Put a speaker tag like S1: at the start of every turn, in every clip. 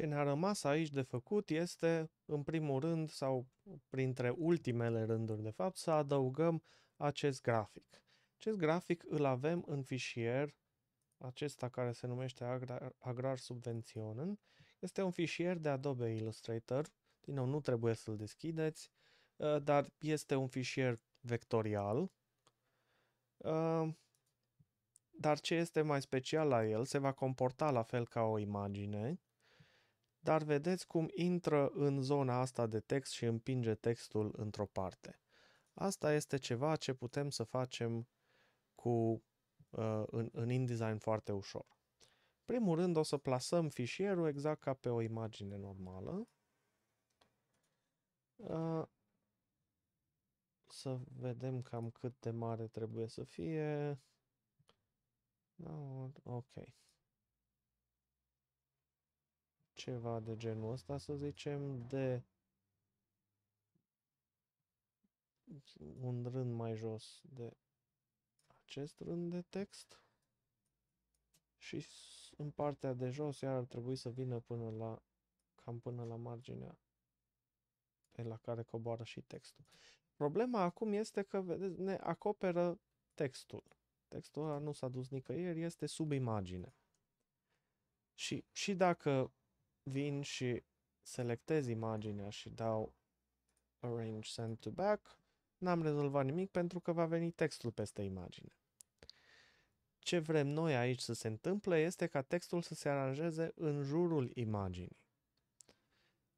S1: Ce ne-a rămas aici de făcut este, în primul rând, sau printre ultimele rânduri, de fapt, să adăugăm acest grafic. Acest grafic îl avem în fișier, acesta care se numește Agrar, Agrar Subvenționen. Este un fișier de Adobe Illustrator, din nou nu trebuie să-l deschideți, ă, dar este un fișier vectorial. Ă, dar ce este mai special la el, se va comporta la fel ca o imagine, dar vedeți cum intră în zona asta de text și împinge textul într-o parte. Asta este ceva ce putem să facem cu, uh, în, în InDesign foarte ușor. Primul rând o să plasăm fișierul exact ca pe o imagine normală. Uh, să vedem cam cât de mare trebuie să fie. Da, ok ceva de genul ăsta, să zicem, de un rând mai jos de acest rând de text și în partea de jos iar ar trebui să vină până la cam până la marginea pe la care coboară și textul. Problema acum este că, vedeți, ne acoperă textul. Textul ăla nu s-a dus nicăieri, este sub imagine. Și, și dacă vin și selectez imaginea și dau Arrange Send to Back, n-am rezolvat nimic pentru că va veni textul peste imagine. Ce vrem noi aici să se întâmple este ca textul să se aranjeze în jurul imaginii.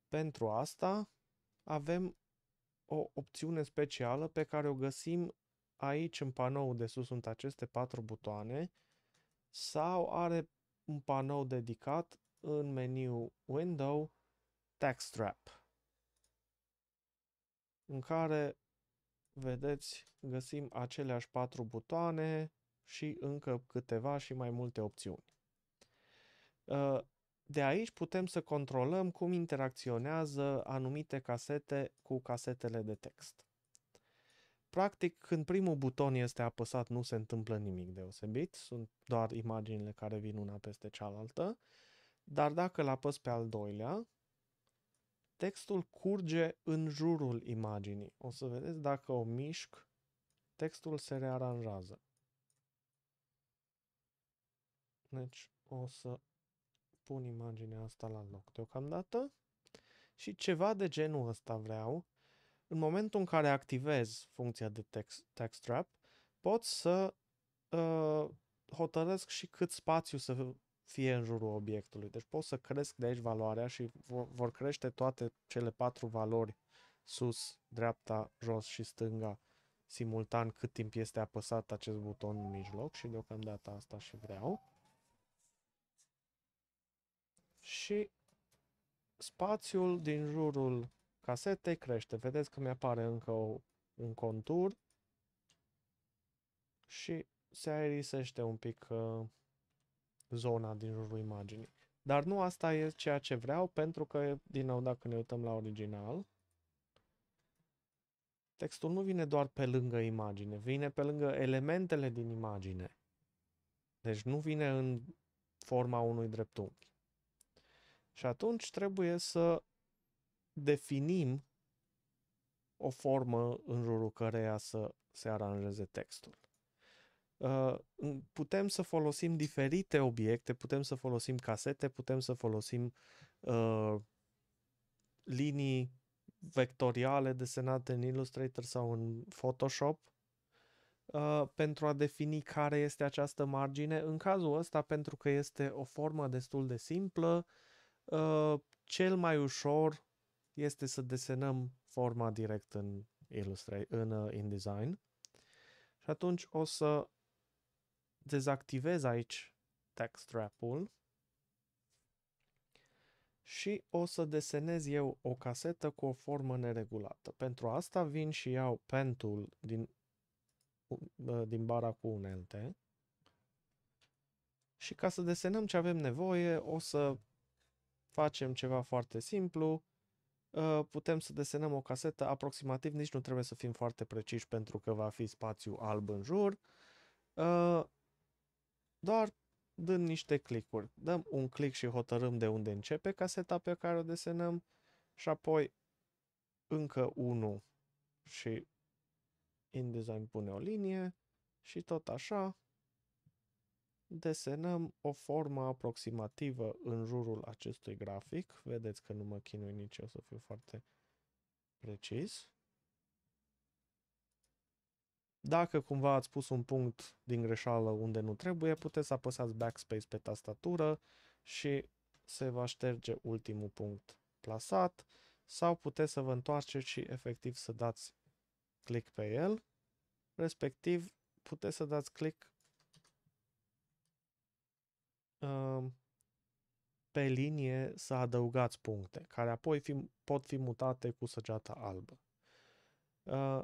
S1: Pentru asta avem o opțiune specială pe care o găsim aici în panou de sus sunt aceste patru butoane sau are un panou dedicat în meniu Window Text Wrap, în care, vedeți, găsim aceleași patru butoane și încă câteva și mai multe opțiuni. Uh, de aici putem să controlăm cum interacționează anumite casete cu casetele de text. Practic, când primul buton este apăsat, nu se întâmplă nimic deosebit, sunt doar imaginile care vin una peste cealaltă. Uh, dar dacă îl apăs pe al doilea, textul curge în jurul imaginii. O să vedeți dacă o mișc, textul se rearanjează. Deci o să pun imaginea asta la loc deocamdată și ceva de genul ăsta vreau. În momentul în care activez funcția de text, text wrap, pot să uh, hotărăsc și cât spațiu să fie în jurul obiectului. Deci pot să cresc de aici valoarea și vor crește toate cele patru valori sus, dreapta, jos și stânga simultan cât timp este apăsat acest buton în mijloc și deocamdată asta și vreau. Și spațiul din jurul casetei crește. Vedeți că mi-apare încă o, un contur și se aerisește un pic uh, zona din jurul imaginii. Dar nu asta e ceea ce vreau, pentru că, din nou, dacă ne uităm la original, textul nu vine doar pe lângă imagine, vine pe lângă elementele din imagine. Deci nu vine în forma unui dreptunghi. Și atunci trebuie să definim o formă în jurul căreia să se aranjeze textul. Uh, putem să folosim diferite obiecte, putem să folosim casete, putem să folosim uh, linii vectoriale desenate în Illustrator sau în Photoshop uh, pentru a defini care este această margine. În cazul ăsta, pentru că este o formă destul de simplă, cel mai ușor este să desenăm forma direct în, Illustrator, în InDesign. Și atunci o să dezactivez aici Taxtrap-ul și o să desenez eu o casetă cu o formă neregulată. Pentru asta vin și iau pentul din, uh, din bara cu unelte și ca să desenăm ce avem nevoie o să facem ceva foarte simplu. Uh, putem să desenăm o casetă aproximativ, nici nu trebuie să fim foarte preciși pentru că va fi spațiu alb în jur. Uh, doar dând niște clicuri. Dăm un click și hotărâm de unde începe caseta pe care o desenăm și apoi încă unul și InDesign pune o linie și tot așa desenăm o formă aproximativă în jurul acestui grafic. Vedeți că nu mă chinui nici eu să fiu foarte precis. Dacă cumva ați pus un punct din greșeală unde nu trebuie, puteți să apăsați backspace pe tastatură și se va șterge ultimul punct plasat sau puteți să vă întoarceți și efectiv să dați click pe el, respectiv puteți să dați click uh, pe linie să adăugați puncte, care apoi fi, pot fi mutate cu săgeata albă. Uh,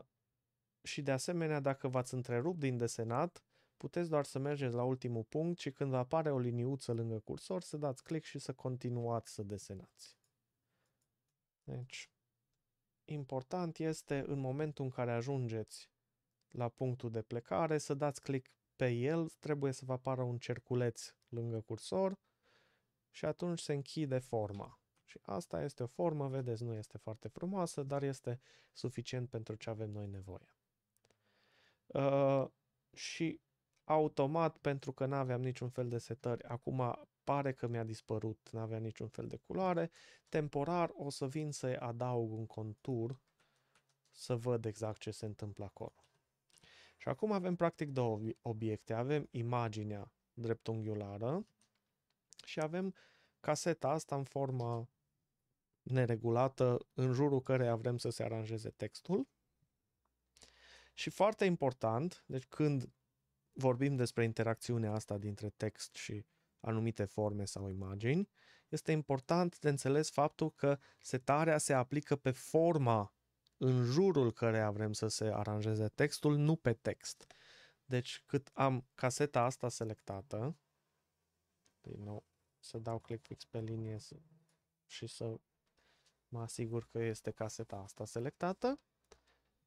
S1: și de asemenea, dacă v-ați întrerupt din desenat, puteți doar să mergeți la ultimul punct și când apare o liniuță lângă cursor să dați click și să continuați să desenați. Deci, important este în momentul în care ajungeți la punctul de plecare să dați click pe el, trebuie să vă apară un cerculeț lângă cursor și atunci se închide forma. Și asta este o formă, vedeți, nu este foarte frumoasă, dar este suficient pentru ce avem noi nevoie. Uh, și automat, pentru că n-aveam niciun fel de setări, acum pare că mi-a dispărut, n-avea niciun fel de culoare. Temporar o să vin să-i adaug un contur să văd exact ce se întâmplă acolo. Și acum avem practic două obiecte. Avem imaginea dreptunghiulară și avem caseta asta în forma neregulată în jurul căreia vrem să se aranjeze textul. Și foarte important, deci când vorbim despre interacțiunea asta dintre text și anumite forme sau imagini, este important de înțeles faptul că setarea se aplică pe forma în jurul căreia vrem să se aranjeze textul, nu pe text. Deci cât am caseta asta selectată, din nou, să dau click fix pe linie și să mă asigur că este caseta asta selectată,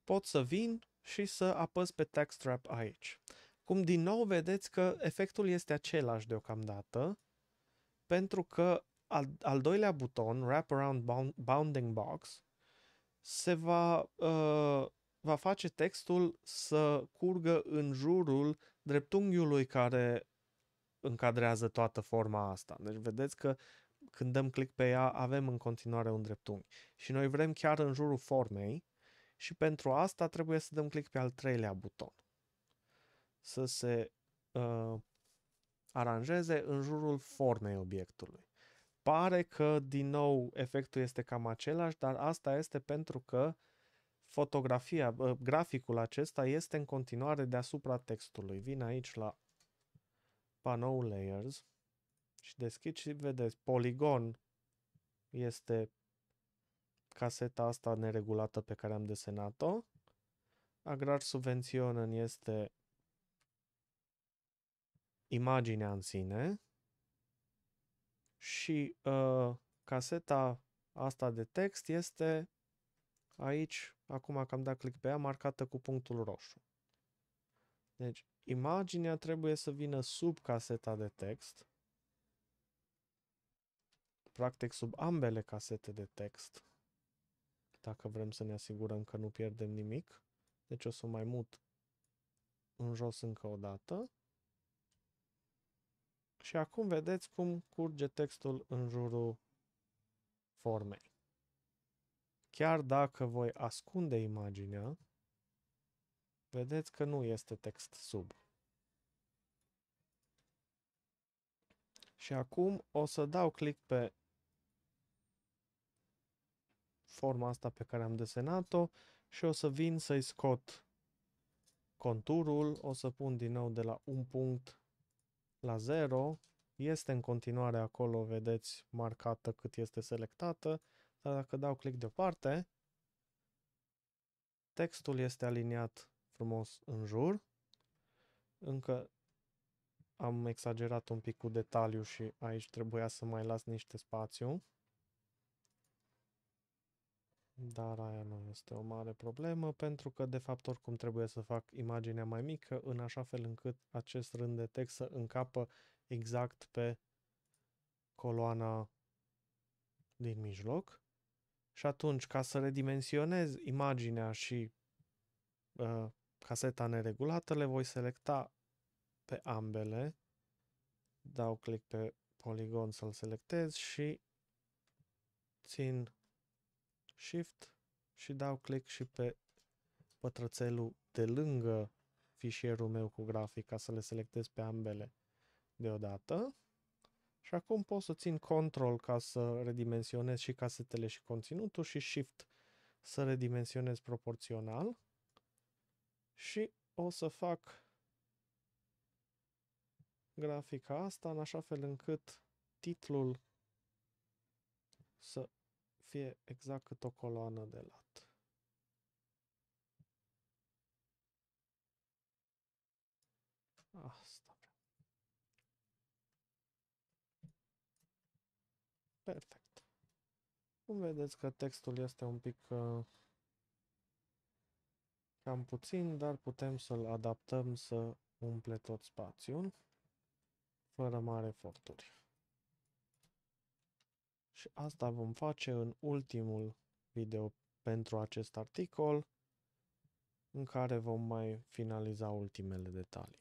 S1: pot să vin și să apăs pe text Trap aici. Cum din nou vedeți că efectul este același deocamdată, pentru că al, al doilea buton, Wraparound bound, Bounding Box, se va, uh, va face textul să curgă în jurul dreptunghiului care încadrează toată forma asta. Deci vedeți că când dăm click pe ea avem în continuare un dreptunghi. Și noi vrem chiar în jurul formei și pentru asta trebuie să dăm click pe al treilea buton. Să se uh, aranjeze în jurul formei obiectului. Pare că, din nou, efectul este cam același, dar asta este pentru că fotografia, uh, graficul acesta este în continuare deasupra textului. Vin aici la panou layers și deschid și vedeți, poligon este caseta asta neregulată pe care am desenat-o. Agrar subvenționăm este imaginea în sine și uh, caseta asta de text este aici, acum că am dat click pe ea, marcată cu punctul roșu. Deci, imaginea trebuie să vină sub caseta de text, practic sub ambele casete de text dacă vrem să ne asigurăm că nu pierdem nimic. Deci o să mai mut în jos încă o dată. Și acum vedeți cum curge textul în jurul formei. Chiar dacă voi ascunde imaginea, vedeți că nu este text sub. Și acum o să dau click pe forma asta pe care am desenat-o și o să vin să-i scot conturul, o să pun din nou de la un punct la 0, este în continuare acolo, vedeți, marcată cât este selectată, dar dacă dau click deoparte, textul este aliniat frumos în jur, încă am exagerat un pic cu detaliu și aici trebuia să mai las niște spațiu. Dar aia nu este o mare problemă, pentru că de fapt oricum trebuie să fac imaginea mai mică, în așa fel încât acest rând de text să încapă exact pe coloana din mijloc. Și atunci, ca să redimensionez imaginea și uh, caseta neregulată, le voi selecta pe ambele. Dau click pe poligon să-l selectez și țin Shift și dau click și pe pătrățelul de lângă fișierul meu cu grafic ca să le selectez pe ambele deodată. Și acum pot să țin control ca să redimensionez și casetele și conținutul și shift să redimensionez proporțional. Și o să fac grafica asta în așa fel încât titlul să fie exact cât o coloană de lat. Asta Perfect. Cum vedeți că textul este un pic uh, cam puțin, dar putem să-l adaptăm să umple tot spațiul fără mari eforturi și asta vom face în ultimul video pentru acest articol în care vom mai finaliza ultimele detalii.